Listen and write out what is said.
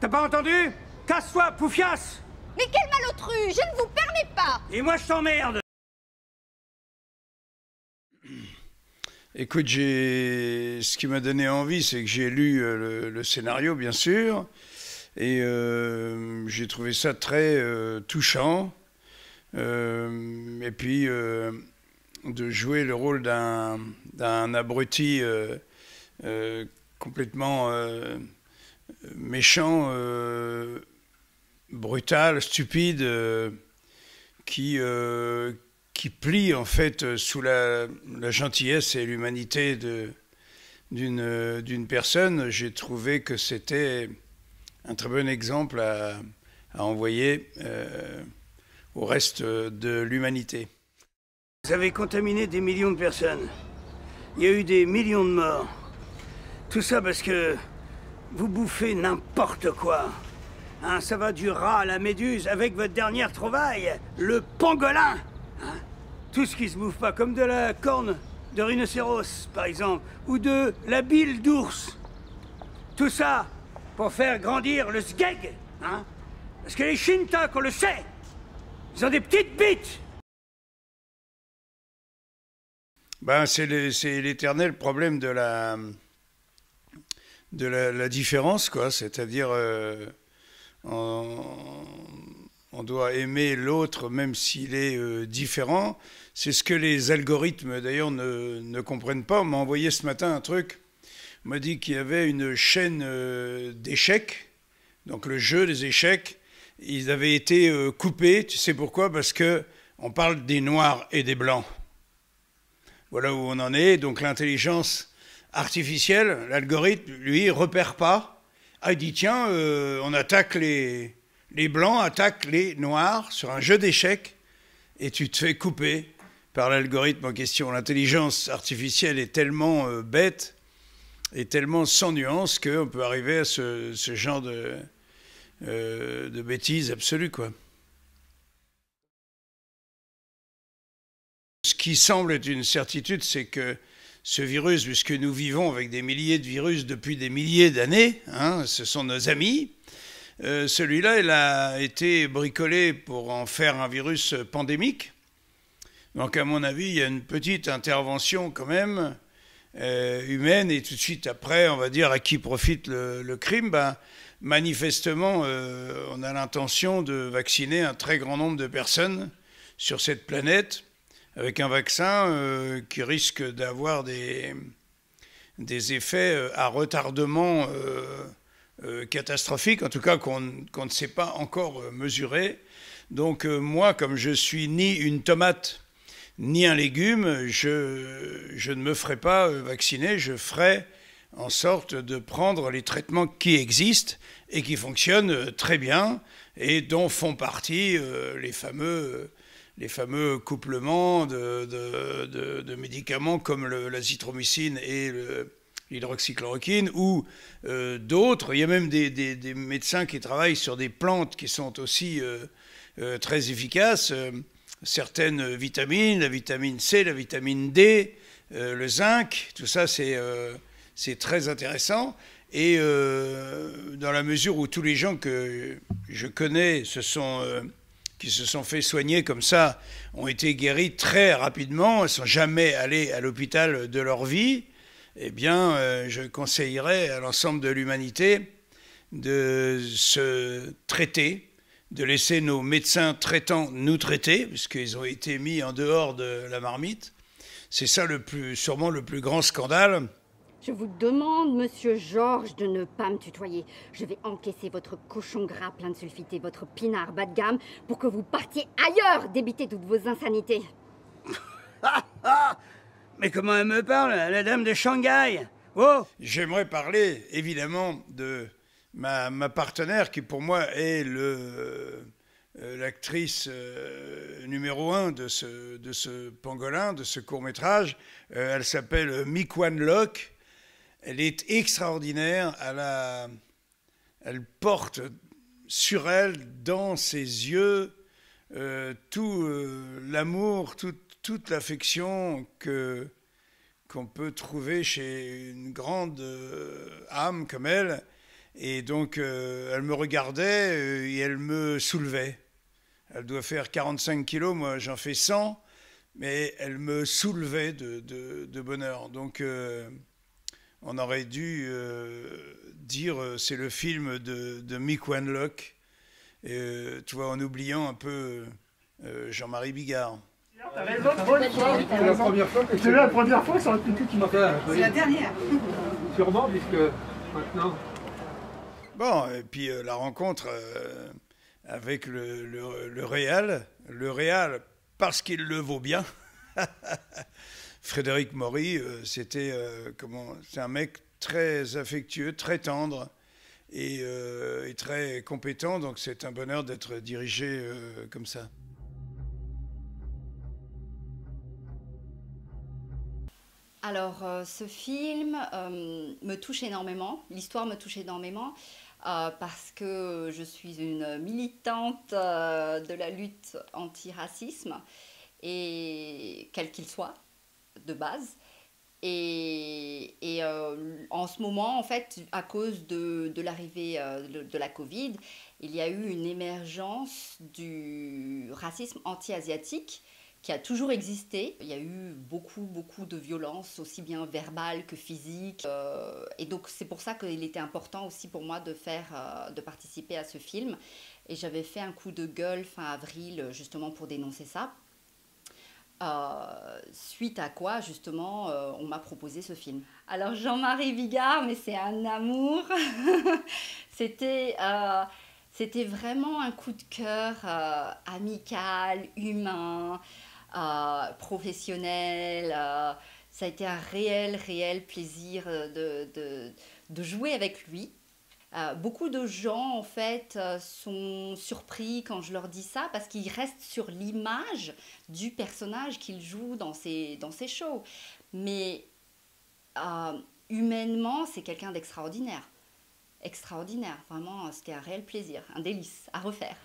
T'as pas entendu Casse-toi, poufias Mais quel malotru Je ne vous permets pas Et moi, je t'emmerde Écoute, ce qui m'a donné envie, c'est que j'ai lu euh, le, scénario, bien sûr, et euh, j'ai trouvé ça très euh, touchant. et puis, de jouer le rôle d'un abruti complètement méchant, euh, brutal, stupide, euh, qui, euh, qui plie en fait sous la, gentillesse et l'humanité d'une, personne. J'ai trouvé que c'était un très bon exemple à, à envoyer au reste de l'humanité. Vous avez contaminé des millions de personnes. Il y a eu des millions de morts. Tout ça parce que vous bouffez n'importe quoi. Hein, ça va du rat à la méduse avec votre dernière trouvaille, le pangolin. Hein, tout ce qui se bouffe pas, comme de la corne de rhinocéros, par exemple, ou de la bile d'ours. Tout ça pour faire grandir le sgeg. Hein Parce que les Shintak, on le sait, ils ont des petites bites. Ben, c'est l'éternel problème de la de la, différence, quoi. C'est-à-dire, euh, on, doit aimer l'autre même s'il est euh, différent. C'est ce que les algorithmes, d'ailleurs, ne, comprennent pas. On m'a envoyé ce matin un truc. On m'a dit qu'il y avait une chaîne euh, d'échecs, donc le jeu des échecs. Ils avaient été coupés. Tu sais pourquoi Parce que on parle des noirs et des blancs. Voilà où on en est. Donc l'intelligence artificielle, l'algorithme, lui, repère pas. Ah, il dit, tiens, euh, on attaque les, les blancs, attaque les noirs sur un jeu d'échecs, et tu te fais couper par l'algorithme en question. L'intelligence artificielle est tellement euh, bête et tellement sans nuance qu'on peut arriver à ce, genre de, euh, de bêtises absolues, quoi. Ce qui semble être une certitude, c'est que ce virus, puisque nous vivons avec des milliers de virus depuis des milliers d'années, hein, ce sont nos amis. Euh, celui-là, il a été bricolé pour en faire un virus pandémique. Donc, à mon avis, il y a une petite intervention quand même euh, humaine. Et tout de suite après, on va dire à qui profite le, crime. Ben, manifestement, euh, on a l'intention de vacciner un très grand nombre de personnes sur cette planète avec un vaccin euh, qui risque d'avoir des, des effets euh, à retardement euh, catastrophiques, en tout cas qu'on ne sait pas encore mesurer. Donc moi, comme je suis ni une tomate, ni un légume, je, je ne me ferai pas vacciner, je ferai en sorte de prendre les traitements qui existent et qui fonctionnent très bien et dont font partie les fameux les fameux couplements de, de, de, médicaments comme l'azithromycine la le et l'hydroxychloroquine ou euh, d'autres. Il y a même des, des, médecins qui travaillent sur des plantes qui sont aussi euh, euh, très efficaces. certaines vitamines, la vitamine C, la vitamine D, le zinc, tout ça c'est très intéressant. Et dans la mesure où tous les gens que je connais se sont qui se sont fait soigner comme ça ont été guéris très rapidement, sans jamais aller à l'hôpital de leur vie, eh bien, euh, je conseillerais à l'ensemble de l'humanité de se traiter, de laisser nos médecins traitants nous traiter, puisqu'ils ont été mis en dehors de la marmite. C'est ça le plus, sûrement le plus grand scandale je vous demande, monsieur Georges, de ne pas me tutoyer. Je vais encaisser votre cochon gras plein de sulfite et votre pinard bas de gamme pour que vous partiez ailleurs débiter toutes vos insanités. Mais comment elle me parle, la dame de Shanghai Oh J'aimerais parler, évidemment, de ma, partenaire qui, pour moi, est le. Euh, l'actrice euh, numéro un de ce, de pangolin, de ce court-métrage. Euh, elle s'appelle Mikwan Lok elle est extraordinaire. Elle, elle porte sur elle, dans ses yeux, euh, tout euh, l'amour, toute l'affection que qu'on peut trouver chez une grande euh, âme comme elle. Et donc, elle me regardait et elle me soulevait. Elle doit faire 45 kilos, moi j'en fais 100, mais elle me soulevait de, de, de bonheur. Donc, on aurait dû euh, dire euh, c'est le film de, de Mick Wanlock, euh, tu vois, en oubliant un peu Jean-Marie Bigard. C'est la première fois la première fois C'est la dernière. Sûrement puisque maintenant. Bon, et puis la rencontre avec le, le, le Real, le Real parce qu'il le vaut bien. Frédéric Maury, euh, c'était euh, comment C'est un mec très affectueux, très tendre et, euh, très compétent. Donc c'est un bonheur d'être dirigé comme ça. Alors, ce film me touche énormément, l'histoire me touche énormément, parce que je suis une militante de la lutte anti-racisme, et quel qu'il soit de base. Et, euh, en ce moment, en fait, à cause de, l'arrivée euh, de, la Covid, il y a eu une émergence du racisme anti-asiatique qui a toujours existé. Il y a eu beaucoup, beaucoup de violences, aussi bien verbales que physiques. Euh, et donc, c'est pour ça qu'il était important aussi pour moi de, faire, de participer à ce film. Et j'avais fait un coup de gueule fin avril, justement, pour dénoncer ça, euh, suite à quoi justement euh, on m'a proposé ce film. Alors Jean-Marie Vigard, mais c'est un amour. Euh, c'était, vraiment un coup de cœur amical, humain, professionnel. ça a été un réel, réel plaisir de jouer avec lui. Euh, beaucoup de gens, en fait, euh, sont surpris quand je leur dis ça parce qu'ils restent sur l'image du personnage qu'ils jouent dans ces, dans ces shows. Mais euh, humainement, c'est quelqu'un d'extraordinaire. Extraordinaire, vraiment, c'était un réel plaisir, un délice à refaire.